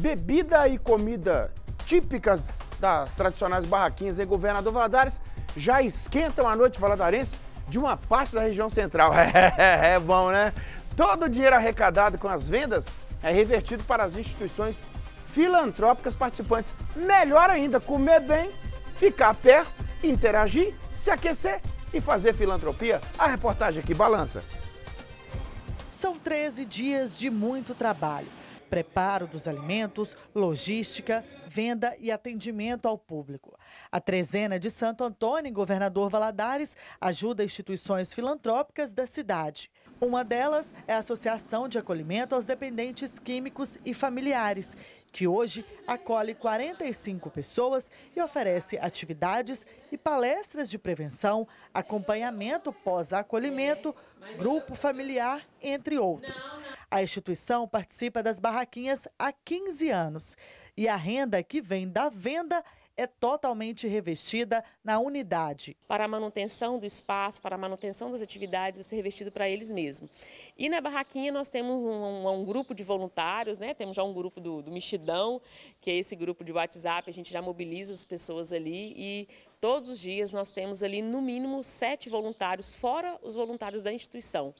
bebida e comida típicas das tradicionais barraquinhas em Governador Valadares já esquentam a noite valadarense de uma parte da região central. É, é, é, bom, né? Todo o dinheiro arrecadado com as vendas é revertido para as instituições filantrópicas participantes. Melhor ainda, comer bem, ficar perto, interagir, se aquecer e fazer filantropia. A reportagem aqui balança. São 13 dias de muito trabalho preparo dos alimentos, logística, venda e atendimento ao público. A trezena de Santo Antônio, em Governador Valadares, ajuda instituições filantrópicas da cidade. Uma delas é a Associação de Acolhimento aos Dependentes Químicos e Familiares, que hoje acolhe 45 pessoas e oferece atividades e palestras de prevenção, acompanhamento pós-acolhimento, grupo familiar, entre outros. A instituição participa das barraquinhas há 15 anos e a renda que vem da venda é totalmente revestida na unidade. Para a manutenção do espaço, para a manutenção das atividades, vai ser revestido para eles mesmos. E na barraquinha nós temos um, um grupo de voluntários, né? temos já um grupo do, do Mexidão, que é esse grupo de WhatsApp, a gente já mobiliza as pessoas ali e todos os dias nós temos ali no mínimo sete voluntários, fora os voluntários da instituição.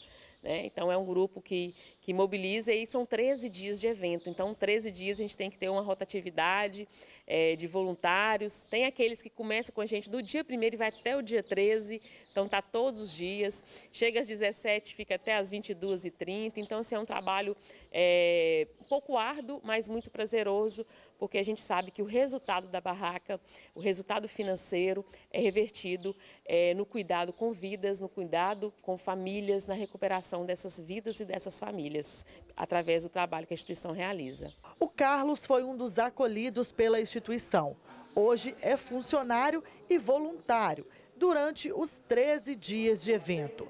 Né? Então é um grupo que, que mobiliza e são 13 dias de evento. Então, 13 dias a gente tem que ter uma rotatividade é, de voluntários. Tem aqueles que começam com a gente do dia 1 e vai até o dia 13, então está todos os dias. Chega às 17, fica até às 22h30. Então, assim, é um trabalho é, um pouco árduo, mas muito prazeroso, porque a gente sabe que o resultado da barraca, o resultado financeiro, é revertido é, no cuidado com vidas, no cuidado com famílias, na recuperação dessas vidas e dessas famílias famílias através do trabalho que a instituição realiza. O Carlos foi um dos acolhidos pela instituição. Hoje é funcionário e voluntário durante os 13 dias de evento.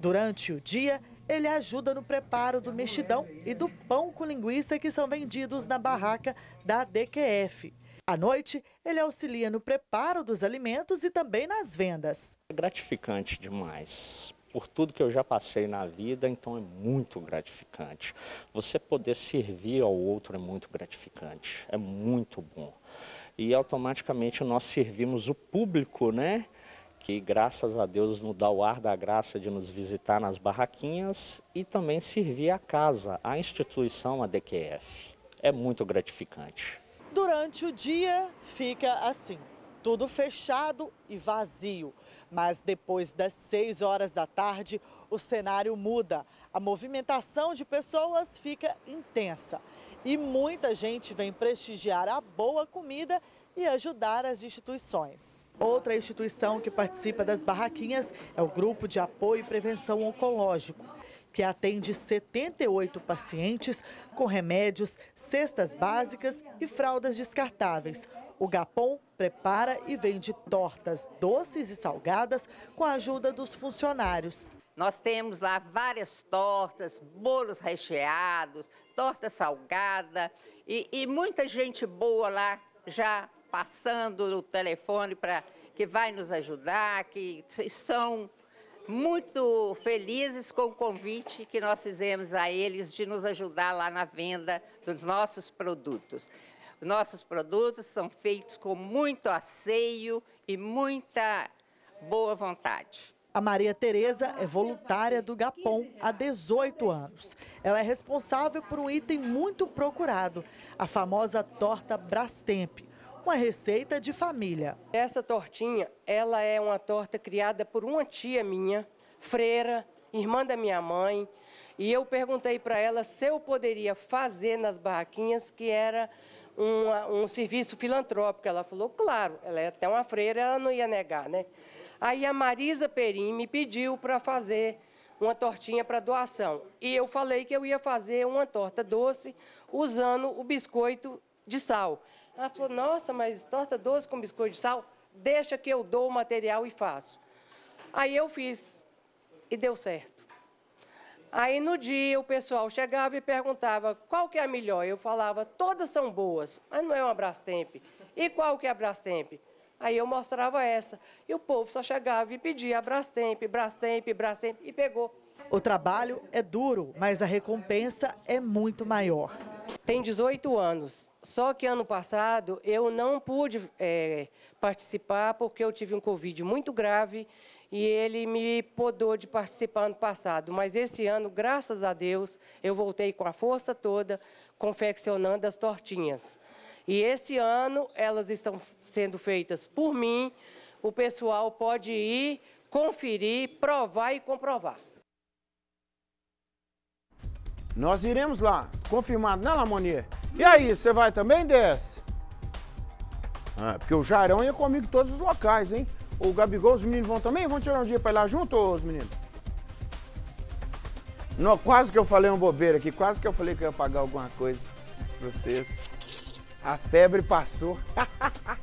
Durante o dia, ele ajuda no preparo do mexidão e do pão com linguiça que são vendidos na barraca da DQF. À noite, ele auxilia no preparo dos alimentos e também nas vendas. É gratificante demais, por tudo que eu já passei na vida, então é muito gratificante. Você poder servir ao outro é muito gratificante, é muito bom. E automaticamente nós servimos o público, né? Que graças a Deus nos dá o ar da graça de nos visitar nas barraquinhas e também servir a casa, a instituição, a DQF. É muito gratificante. Durante o dia fica assim, tudo fechado e vazio. Mas depois das 6 horas da tarde, o cenário muda. A movimentação de pessoas fica intensa. E muita gente vem prestigiar a boa comida e ajudar as instituições. Outra instituição que participa das barraquinhas é o Grupo de Apoio e Prevenção Oncológico que atende 78 pacientes com remédios, cestas básicas e fraldas descartáveis. O Gapom prepara e vende tortas doces e salgadas com a ajuda dos funcionários. Nós temos lá várias tortas, bolos recheados, torta salgada e, e muita gente boa lá já passando o telefone para que vai nos ajudar, que são muito felizes com o convite que nós fizemos a eles de nos ajudar lá na venda dos nossos produtos. Nossos produtos são feitos com muito asseio e muita boa vontade. A Maria Tereza é voluntária do Gapom há 18 anos. Ela é responsável por um item muito procurado, a famosa torta Brastemp uma receita de família. Essa tortinha, ela é uma torta criada por uma tia minha, freira, irmã da minha mãe, e eu perguntei para ela se eu poderia fazer nas barraquinhas, que era uma, um serviço filantrópico. Ela falou, claro, ela é até uma freira, ela não ia negar, né? Aí a Marisa Perim me pediu para fazer uma tortinha para doação. E eu falei que eu ia fazer uma torta doce usando o biscoito de sal. Ela falou, nossa, mas torta doce com biscoito de sal, deixa que eu dou o material e faço. Aí eu fiz e deu certo. Aí no dia o pessoal chegava e perguntava qual que é a melhor. Eu falava, todas são boas, mas não é uma Brastemp. E qual que é a Brastemp? Aí eu mostrava essa. E o povo só chegava e pedia Brastemp, Brastemp, Brastemp, e pegou. O trabalho é duro, mas a recompensa é muito maior. Tem 18 anos, só que ano passado eu não pude é, participar porque eu tive um Covid muito grave e ele me podou de participar ano passado. Mas esse ano, graças a Deus, eu voltei com a força toda, confeccionando as tortinhas. E esse ano elas estão sendo feitas por mim. O pessoal pode ir, conferir, provar e comprovar. Nós iremos lá. Confirmado, né, Lamonier? E aí, você vai também, Des? Ah, porque o Jairão ia comigo em todos os locais, hein? O Gabigol, os meninos vão também? Vão tirar um dia pra ir lá junto, os meninos? Não, quase que eu falei uma bobeira aqui. Quase que eu falei que eu ia pagar alguma coisa pra vocês. A febre passou.